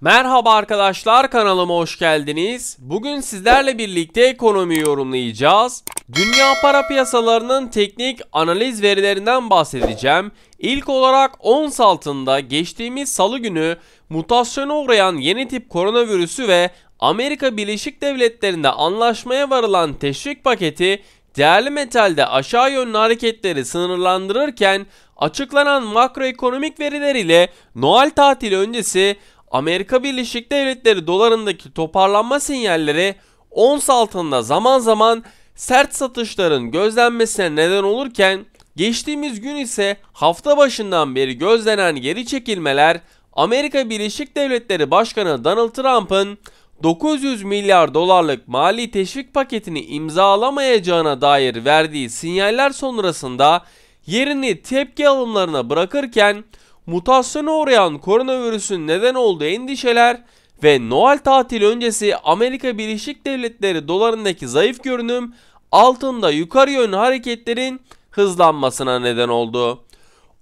Merhaba arkadaşlar kanalıma hoş geldiniz. Bugün sizlerle birlikte ekonomiyi yorumlayacağız. Dünya para piyasalarının teknik analiz verilerinden bahsedeceğim. İlk olarak ons altında geçtiğimiz salı günü mutasyona uğrayan yeni tip koronavirüsü ve Amerika Birleşik Devletleri'nde anlaşmaya varılan teşvik paketi değerli metalde aşağı yönlü hareketleri sınırlandırırken açıklanan makroekonomik veriler ile Noel tatili öncesi Amerika Birleşik Devletleri dolarındaki toparlanma sinyalleri ons altında zaman zaman sert satışların gözlenmesine neden olurken geçtiğimiz gün ise hafta başından beri gözlenen geri çekilmeler Amerika Birleşik Devletleri Başkanı Donald Trump'ın 900 milyar dolarlık mali teşvik paketini imzalamayacağına dair verdiği sinyaller sonrasında yerini tepki alımlarına bırakırken mutasyona uğrayan koronavirüsün neden olduğu endişeler ve Noel tatili öncesi Amerika Birleşik Devletleri dolarındaki zayıf görünüm altında yukarı yönlü hareketlerin hızlanmasına neden oldu.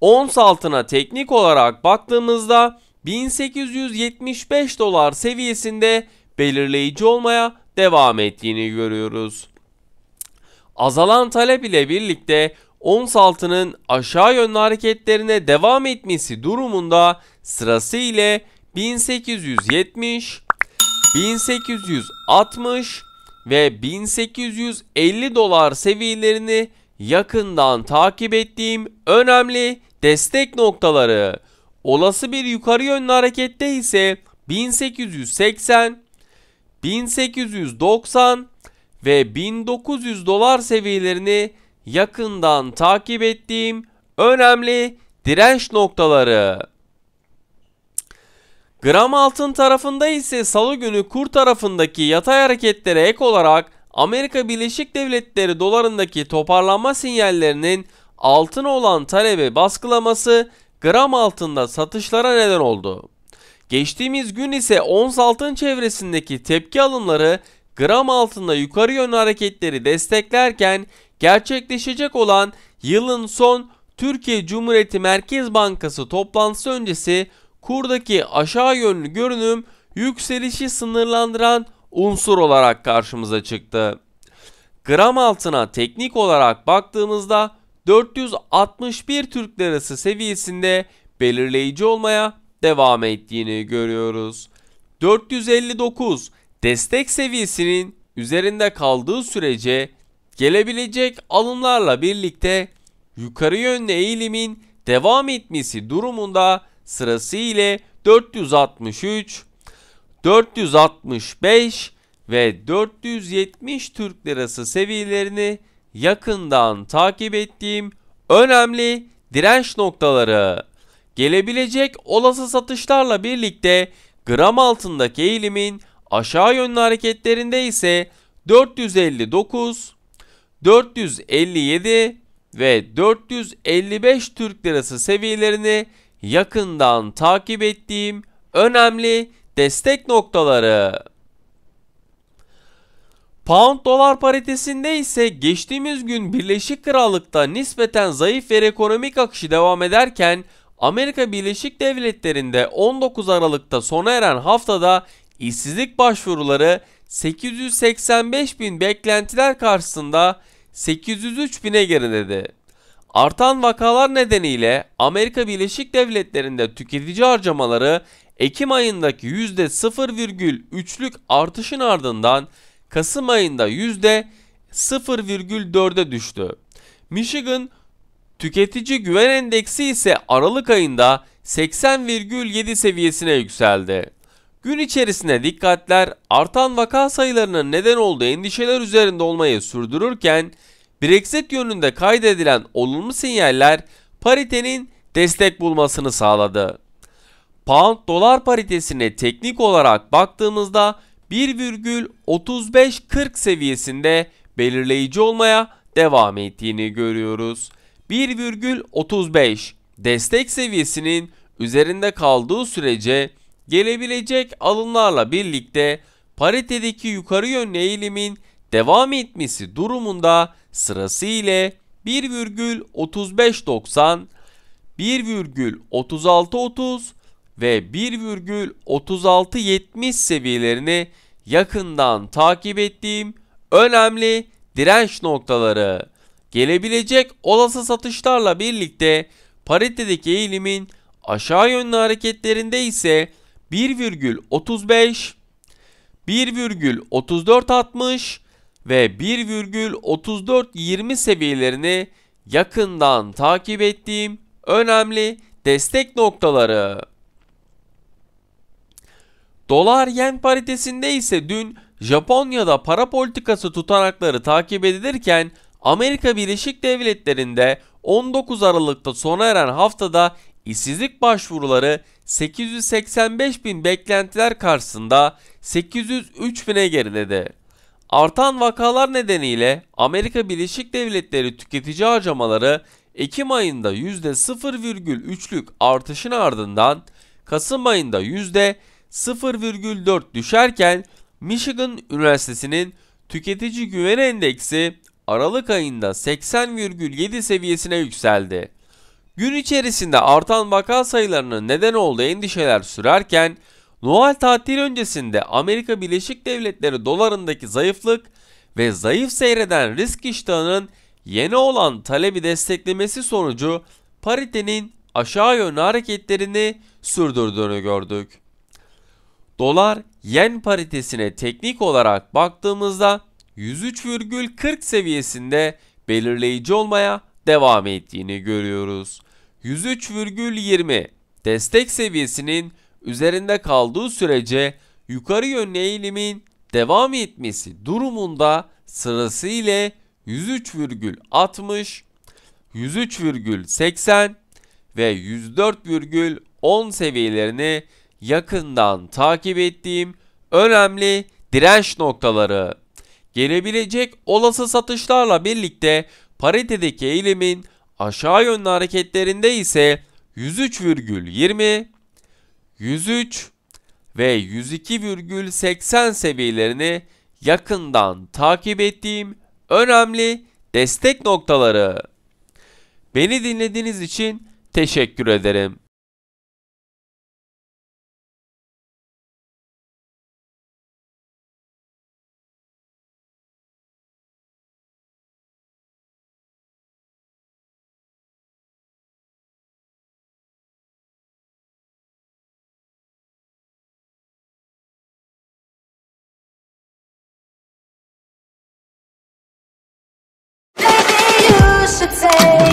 Ons altına teknik olarak baktığımızda 1875 dolar seviyesinde belirleyici olmaya devam ettiğini görüyoruz. Azalan talep ile birlikte ons altının aşağı yönlü hareketlerine devam etmesi durumunda sırası ile 1870, 1860 ve 1850 dolar seviyelerini yakından takip ettiğim önemli destek noktaları. Olası bir yukarı yönlü harekette ise 1880, 1890 ve 1900 dolar seviyelerini yakından takip ettiğim önemli direnç noktaları. Gram altın tarafında ise salı günü kur tarafındaki yatay hareketlere ek olarak Amerika Birleşik Devletleri dolarındaki toparlanma sinyallerinin altına olan talebe baskılaması gram altında satışlara neden oldu. Geçtiğimiz gün ise ons altın çevresindeki tepki alımları gram altında yukarı yönlü hareketleri desteklerken gerçekleşecek olan yılın son Türkiye Cumhuriyeti Merkez Bankası toplantısı öncesi kurdaki aşağı yönlü görünüm yükselişi sınırlandıran unsur olarak karşımıza çıktı. Gram altına teknik olarak baktığımızda 461 Türk Lirası seviyesinde belirleyici olmaya devam ettiğini görüyoruz. 459 destek seviyesinin üzerinde kaldığı sürece gelebilecek alımlarla birlikte yukarı yönlü eğilimin devam etmesi durumunda sırası ile 463, 465 ve 470 Türk Lirası seviyelerini yakından takip ettiğim önemli direnç noktaları. Gelebilecek olası satışlarla birlikte gram altındaki eğilimin Aşağı yönlü hareketlerinde ise 459, 457 ve 455 Türk Lirası seviyelerini yakından takip ettiğim önemli destek noktaları. Pound dolar paritesinde ise geçtiğimiz gün Birleşik Krallık'ta nispeten zayıf ve ekonomik akışı devam ederken Amerika Birleşik Devletleri'nde 19 Aralık'ta sona eren haftada İşsizlik başvuruları 885 bin beklentiler karşısında 803 bine geriledi. Artan vakalar nedeniyle Amerika Birleşik Devletleri'nde tüketici harcamaları Ekim ayındaki %0,3'lük artışın ardından Kasım ayında %0,4'e düştü. Michigan tüketici güven endeksi ise Aralık ayında 80,7 seviyesine yükseldi. Gün içerisinde dikkatler artan vaka sayılarının neden olduğu endişeler üzerinde olmayı sürdürürken Brexit yönünde kaydedilen olumlu sinyaller paritenin destek bulmasını sağladı. Pound dolar paritesine teknik olarak baktığımızda 1,3540 seviyesinde belirleyici olmaya devam ettiğini görüyoruz. 1,35 destek seviyesinin üzerinde kaldığı sürece gelebilecek alımlarla birlikte paritedeki yukarı yönlü eğilimin devam etmesi durumunda sırası ile 1,3590, 1,3630 ve 1,3670 seviyelerini yakından takip ettiğim önemli direnç noktaları. Gelebilecek olası satışlarla birlikte paritedeki eğilimin aşağı yönlü hareketlerinde ise 1,35, 1,3460 ve 1,3420 seviyelerini yakından takip ettiğim önemli destek noktaları. Dolar yen paritesinde ise dün Japonya'da para politikası tutanakları takip edilirken Amerika Birleşik Devletleri'nde 19 Aralık'ta sona eren haftada İşsizlik başvuruları 885 bin beklentiler karşısında 803 bine geriledi. Artan vakalar nedeniyle Amerika Birleşik Devletleri tüketici harcamaları Ekim ayında %0,3'lük artışın ardından Kasım ayında %0,4 düşerken Michigan Üniversitesi'nin tüketici güven endeksi Aralık ayında 80,7 seviyesine yükseldi. Gün içerisinde artan vaka sayılarının neden olduğu endişeler sürerken Noel tatil öncesinde Amerika Birleşik Devletleri dolarındaki zayıflık ve zayıf seyreden risk iştahının yeni olan talebi desteklemesi sonucu paritenin aşağı yönlü hareketlerini sürdürdüğünü gördük. Dolar yen paritesine teknik olarak baktığımızda 103,40 seviyesinde belirleyici olmaya devam ettiğini görüyoruz. 103,20 destek seviyesinin üzerinde kaldığı sürece yukarı yönlü eğilimin devam etmesi durumunda sırasıyla 103,60, 103,80 ve 104,10 seviyelerini yakından takip ettiğim önemli direnç noktaları. Gelebilecek olası satışlarla birlikte paritedeki eğilimin Aşağı yönlü hareketlerinde ise 103,20, 103 ve 102,80 seviyelerini yakından takip ettiğim önemli destek noktaları. Beni dinlediğiniz için teşekkür ederim. Say. take